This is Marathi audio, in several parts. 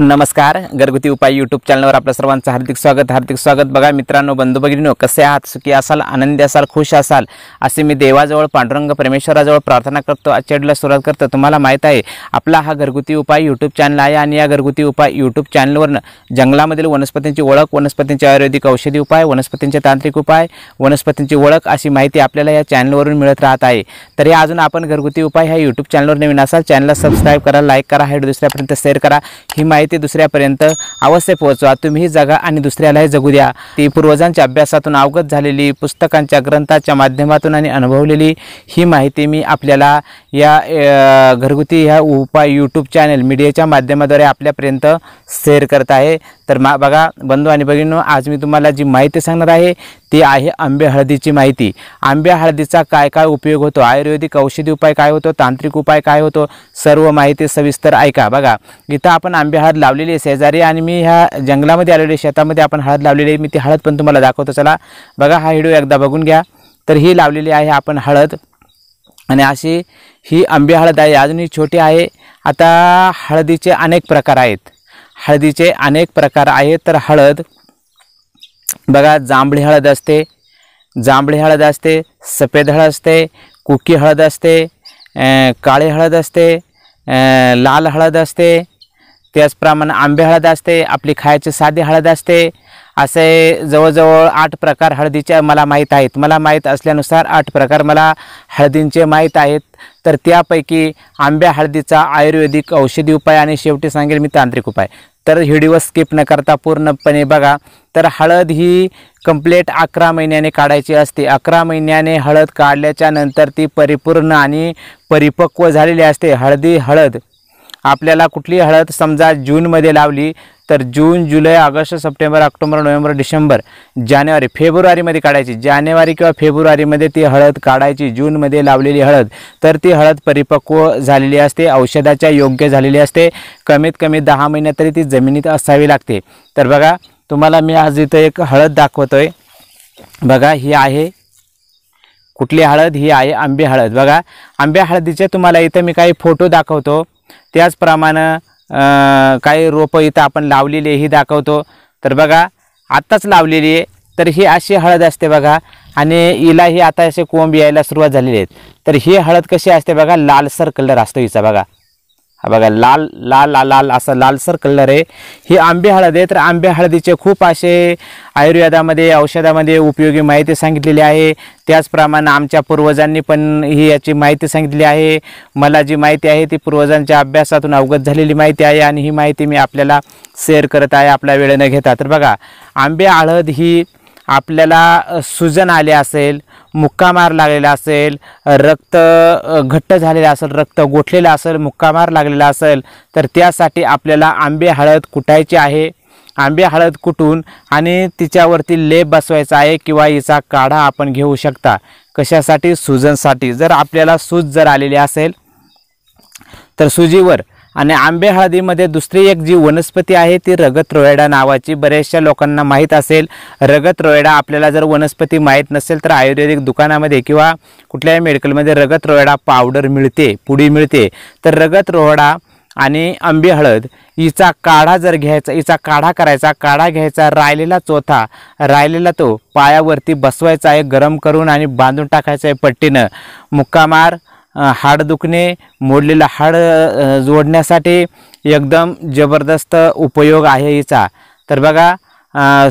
नमस्कार घरगुती उपाय यूट्यूब चॅनलवर आपलं सर्वांचं हार्दिक स्वागत हार्दिक स्वागत बघा मित्रांनो बंधू भगिनीनो कसे आहात सुखी असाल आनंदी असाल खुश असाल असे मी देवाजवळ पांडुरंग परमेश्वराजवळ प्रार्थना करतो आजच्या सुरुवात करतो तुम्हाला माहीत आहे आपला हा घरगुती उपाय यूट्यूब चॅनल आहे आणि या घरगुती उपाय यूट्यूब चॅनलवरनं जंगलामधील वनस्पतींची ओळख वनस्पतींचे आयुर्वेदिक औषधी उपाय वनस्पतींचे तांत्रिक उपाय वनस्पतींची ओळख अशी माहिती आपल्याला या चॅनलवरून मिळत राहत आहे तरी अजून आपण घरगुती उपाय ह्या यूट्यूब चॅनलवर नवीन असाल चॅनलला सबस्क्राईब करा लाईक करा हे दुसऱ्यापर्यंत शेअर करा ही माहिती आहे ते दुसऱ्यापर्यंत अवश्य पोहोचवा ही जगा आणि दुसऱ्यालाही जगू द्या ती पूर्वजांच्या अभ्यासातून अवगत झालेली पुस्तकांच्या ग्रंथाच्या माध्यमातून आणि अनुभवलेली ही माहिती मी आपल्याला या घरगुती ह्या उपाय यूट्यूब चॅनल मीडियाच्या माध्यमाद्वारे आपल्यापर्यंत शेअर करत आहे तर मा बघा बंधू आणि भगिनो आज मी तुम्हाला जी माहिती सांगणार आहे ती आहे आंबे हळदीची माहिती आंबे हळदीचा काय काय उपयोग होतो आयुर्वेदिक औषधी उपाय काय होतो तांत्रिक उपाय काय होतो सर्व माहिती सविस्तर ऐका बघा इथं आपण आंबे हळद लावलेली आहे शेजारी आणि मी ह्या जंगलामध्ये आलेले शेतामध्ये आपण हळद लावलेली आहे मी ती हळद पण तुम्हाला दाखवतो चला बघा हा व्हिडिओ एकदा बघून घ्या तर ही लावलेली आहे आपण हळद आणि अशी ही आंबे हळद आहे अजूनही छोटी आहे आता हळदीचे अनेक प्रकार आहेत हळदीचे अनेक प्रकार आहेत तर हळद बघा जांभळी हळद असते जांभळी हळद असते सफेद हळद असते कुकी हळद असते काळी हळद असते लाल हळद असते त्याचप्रमाणे आंबे हळद असते आपली खायची साधी हळद असते असे जवळजवळ आठ प्रकार हळदीचे मला माहीत आहेत मला माहीत असल्यानुसार आठ प्रकार मला हळदींचे माहीत आहेत तर त्यापैकी आंब्या हळदीचा आयुर्वेदिक औषधी उपाय आणि शेवटी सांगेल मी तांत्रिक उपाय तर व्हिडिओ स्किप न करता पूर्णपणे बघा तर हळद ही कंप्लेट अकरा महिन्याने काढायची असते अकरा महिन्याने हळद काढल्याच्या नंतर ती परिपूर्ण आणि परिपक्व झालेली असते हळदी हळद आपल्याला कुठली हळद समजा जूनमध्ये लावली तर जून जुलै ऑगस्ट सप्टेंबर ऑक्टोबर नोव्हेंबर डिसेंबर जानेवारी फेब्रुवारीमध्ये काढायची जानेवारी किंवा फेब्रुवारीमध्ये ती हळद काढायची जूनमध्ये लावलेली हळद तर ती हळद परिपक्व झालेली असते औषधाच्या योग्य झालेली असते कमीत कमी दहा महिन्यात तरी ती जमिनीत असावी लागते तर बघा तुम्हाला मी आज इथं एक हळद दाखवतो बघा ही आहे कुठली हळद ही आहे आंबे हळद बघा आंब्या हळदीचे तुम्हाला इथं मी काही फोटो दाखवतो त्याचप्रमाणे काही रोपं इथं आपण लावलेली आहे ही दाखवतो तर बघा आत्ताच लावलेली आहे तर ही अशी हळद असते बघा आणि हिला ही आता असे कोंब यायला सुरुवात झालेली आहेत तर ही हळद कशी असते बघा लालसर कलर असतो हिचा बघा बघा लाल लाल लाल असा लालसर कलर आहे ही आंबे हळद आहे तर आंबे हळदीचे खूप असे आयुर्वेदामध्ये औषधामध्ये उपयोगी माहिती सांगितलेली आहे त्याचप्रमाणे आमच्या पूर्वजांनी पण ही याची माहिती सांगितली आहे मला जी माहिती आहे ती पूर्वजांच्या अभ्यासातून अवगत झालेली माहिती आहे आणि ही माहिती मी आपल्याला शेअर करत आहे आपल्या वेळेनं घेता तर बघा आंबे हळद ही आपल्याला सुजन आले असेल मुक्कामार लागलेला असेल रक्त घट्ट झालेलं असेल रक्त गोठलेलं असेल मुक्कामार लागलेला असेल तर त्यासाठी आपल्याला आंबे हळद कुटायची आहे आंबे हळद कुटून आणि तिच्यावरती लेप बसवायचा आहे किंवा हिचा काढा आपण घेऊ शकता कशासाठी सुजनसाठी जर आपल्याला सूज जर आलेली असेल तर सुजीवर आणि आंबे हळदीमध्ये दुसरी एक जी वनस्पती आहे ती रगत रोयडा नावाची बऱ्याचशा लोकांना माहीत असेल रगत रोयडा आपल्याला जर वनस्पती माहीत नसेल तर आयुर्वेदिक दुकानामध्ये किंवा कुठल्याही मेडिकलमध्ये रगत रोयडा पावडर मिळते पुडी मिळते तर रगत रोहडा आणि आंबे हळद हिचा काढा जर घ्यायचा हिचा काढा करायचा काढा घ्यायचा राहिलेला चोथा राहिलेला तो पायावरती बसवायचा आहे गरम करून आणि बांधून टाकायचा आहे पट्टीनं मुक्कामार हाड दुखणे मोडलेलं हाड जोडण्यासाठी एकदम जबरदस्त उपयोग आहे हिचा तर बघा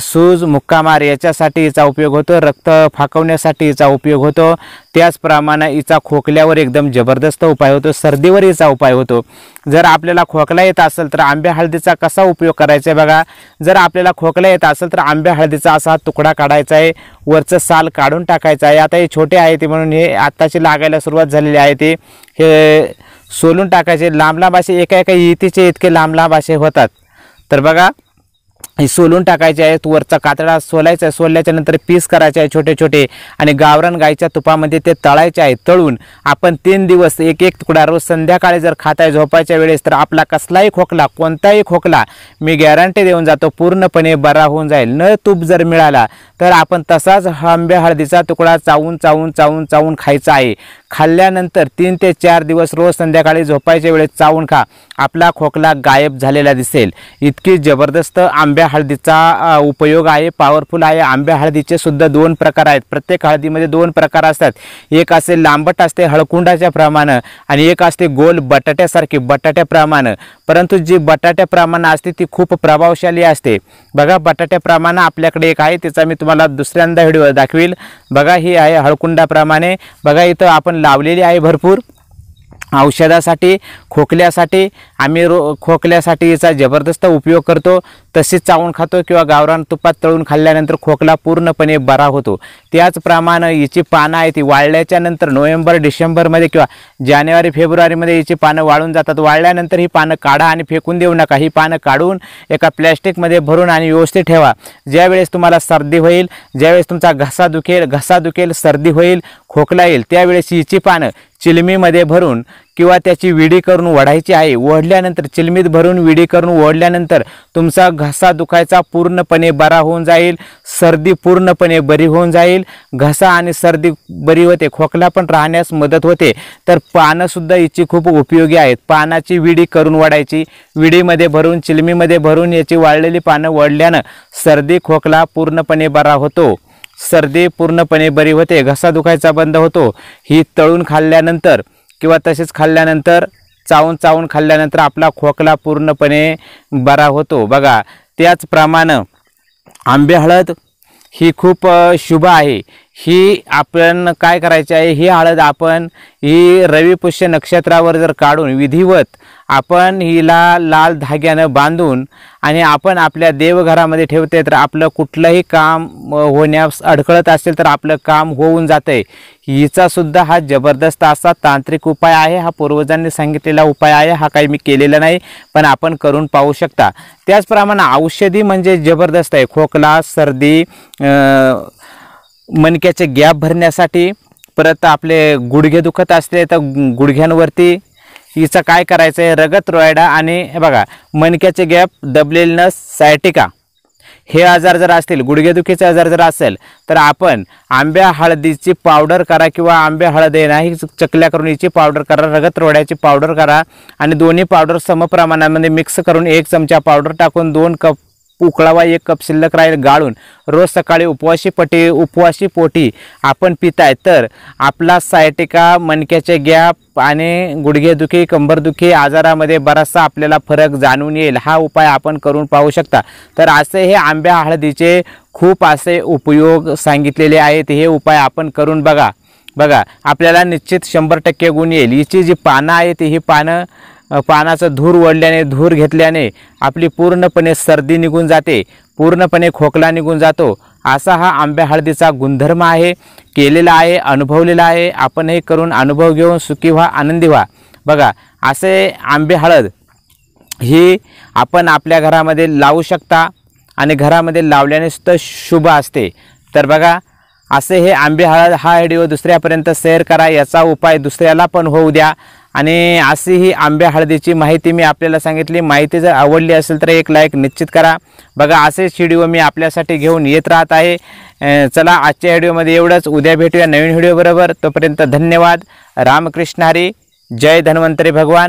सूज मुक्कामार याच्यासाठी हिचा उपयोग होतो रक्त फाकवण्यासाठी हिचा उपयोग होतो त्याचप्रमाणे हिचा खोकल्यावर एकदम जबरदस्त उपाय होतो सर्दीवर हिचा उपाय होतो जर आपल्याला खोकला येत असेल तर आंब्या हळदीचा कसा उपयोग करायचा आहे बघा जर आपल्याला खोकला येत असेल तर आंब्या हळदीचा असा तुकडा काढायचा आहे वरचं साल काढून टाकायचं आहे आता हे छोटे आहे ते म्हणून हे आत्ताची लागायला सुरुवात झालेली आहे ती हे सोलून टाकायचे लांब लांब असे एका एका इतीचे इतके लांब लांब असे होतात तर बघा हे सोलून टाकायचे आहेत वरचा कातडा सोलायचा आहे सोलल्याच्या नंतर पीस करायचे आहे छोटे छोटे आणि गावरण गायच्या तुपामध्ये ते तळायचे आहे तळून आपण तीन दिवस एक एक तुकडा रोज संध्याकाळी जर खाताय झोपायच्या वेळेस तर आपला कसलाही खोकला कोणताही खोकला मी गॅरंटी देऊन जातो पूर्णपणे बरा होऊन जाईल न तूप जर मिळाला तर आपण तसाच आंब्या हळदीचा तुकडा चावून चावून चावून चावून खायचा आहे खाल्ल्यानंतर तीन ते चार दिवस रोज संध्याकाळी झोपायच्या वेळेस चावून खा आपला खोकला गायब झालेला दिसेल इतकी जबरदस्त आंब्या हळदीचा उपयोग आहे पॉवरफुल आहे आंब्या हळदीचे सुद्धा दोन प्रकार आहेत प्रत्येक हळदीमध्ये दोन प्रकार असतात एक असे लांबट असते हळकुंडाच्या प्रमाणं आणि एक असते गोल बटाट्यासारखी बटाट्याप्रमाणं परंतु जी बटाट्याप्रमाणं असते ती खूप प्रभावशाली असते बघा बटाट्याप्रमाणं आपल्याकडे एक आहे त्याचा मी तुम्हाला दुसऱ्यांदा व्हिडिओ दाखवील बघा ही आहे हळकुंडाप्रमाणे बघा इथं आपण लावलेली आहे भरपूर औषधासाठी खोकल्यासाठी आम्ही रो खोकल्यासाठी याचा जबरदस्त उपयोग करतो तसेच चावून खातो किंवा गावरान तुपात तळून खाल्ल्यानंतर खोकला पूर्णपणे बरा होतो त्याचप्रमाणे याची पानं आहे ती वाळल्याच्या नंतर नोव्हेंबर डिसेंबरमध्ये किंवा जानेवारी फेब्रुवारीमध्ये याची पानं वाळून जातात वाळल्यानंतर ही पानं काढा आणि फेकून देऊ नका ही पानं काढून एका प्लॅस्टिकमध्ये भरून आणि व्यवस्थित ठेवा ज्यावेळेस तुम्हाला सर्दी होईल ज्यावेळेस तुमचा घसा दुखेल घसा दुखेल सर्दी होईल खोकला येईल त्यावेळेस हिची पानं चिलमीमध्ये भरून किंवा त्याची विडी करून ओढायची आहे ओढल्यानंतर चिलमीत भरून विडी करून ओढल्यानंतर तुमचा घसा दुखायचा पूर्णपणे बरा होऊन जाईल सर्दी पूर्णपणे बरी होऊन जाईल घसा आणि सर्दी बरी होते खोकला पण राहण्यास मदत होते तर पानंसुद्धा याची खूप उपयोगी आहेत पानाची विडी करून वाढायची विडीमध्ये भरून चिलमीमध्ये भरून याची वाळलेली पानं ओढल्यानं सर्दी खोकला पूर्णपणे बरा होतो सर्दी पूर्णपणे बरी होते घसा दुखायचा बंद होतो ही तळून खाल्ल्यानंतर किंवा तसेच खाल्ल्यानंतर चावून चावून खाल्ल्यानंतर आपला खोकला पूर्णपणे बरा होतो बघा त्याचप्रमाणे आंबे हळद ही खूप शुभ आहे ही आपण काय करायची आहे ही हळद आपण ही पुष्य नक्षत्रावर जर काढून विधिवत आपण हिला लाल धाग्यानं बांधून आणि आपण आपल्या देवघरामध्ये ठेवते तर आपलं कुठलंही काम होण्यास अडखळत असेल तर आपलं काम होऊन जातं आहे हिचासुद्धा हा जबरदस्त असा तांत्रिक उपाय आहे हा पूर्वजांनी सांगितलेला उपाय आहे हा काही मी केलेला नाही पण आपण करून पाहू शकता त्याचप्रमाणे औषधी म्हणजे जबरदस्त आहे खोकला सर्दी मणक्याचे गॅप भरण्यासाठी परत आपले गुडघे दुखत असले तर गुडघ्यांवरती हिचं काय करायचं आहे रगत रोयडा आणि बघा मणक्याचे गॅप दबलेलनस सायटिका हे आजार जर असतील गुडघेदुखीचे आजार जर असेल तर आपण आंब्या हळदीची पावडर करा किंवा आंब्या हळद नाही ही चकल्या करून हिची पावडर करा रगत रोड्याची पावडर करा आणि दोन्ही पावडर समप्रमाणामध्ये मिक्स करून एक चमचा पावडर टाकून दोन कप उकळावा एक कप शिल्लक राहील गाळून रोज सकाळी उपवाशी पटी उपवाशी पोटी आपण पिताय तर आपला सायटिका मणक्याचे गॅप आणि गुडघेदुखी कंबरदुखी आजारामध्ये बराचसा आपल्याला फरक जाणून येईल हा उपाय आपण करून पाहू शकता तर असे हे आंब्या हळदीचे खूप असे उपयोग सांगितलेले आहेत हे उपाय आपण करून बघा बघा आपल्याला निश्चित शंभर टक्के गुण येईल हिची जी पानं आहेत ही पानं पानाचा धूर ओढल्याने धूर घेतल्याने आपली पूर्णपणे सर्दी निघून जाते पूर्णपणे खोकला निघून जातो असा हा आंब्या हळदीचा गुणधर्म आहे केलेला आहे अनुभवलेला आहे आपण हे करून अनुभव घेऊन सुखी व्हा आनंदी व्हा बघा असे आंबे हळद ही आपण आपल्या घरामध्ये लावू शकता आणि घरामध्ये लावल्याने सुद्धा शुभ असते तर बघा असे हे आंबे हळद हा व्हिडिओ दुसऱ्यापर्यंत शेअर करा याचा उपाय दुसऱ्याला पण होऊ द्या आणि अशी ही आंब्या हळदीची माहिती मी आपल्याला सांगितली माहिती जर आवडली असेल तर एक लाईक निश्चित करा बघा असेच व्हिडिओ मी आपल्यासाठी घेऊन येत राहत आहे चला आजच्या व्हिडिओमध्ये एवढंच उद्या भेटूया नवीन व्हिडिओबरोबर तोपर्यंत धन्यवाद रामकृष्ण हरी जय धन्वंतरी भगवान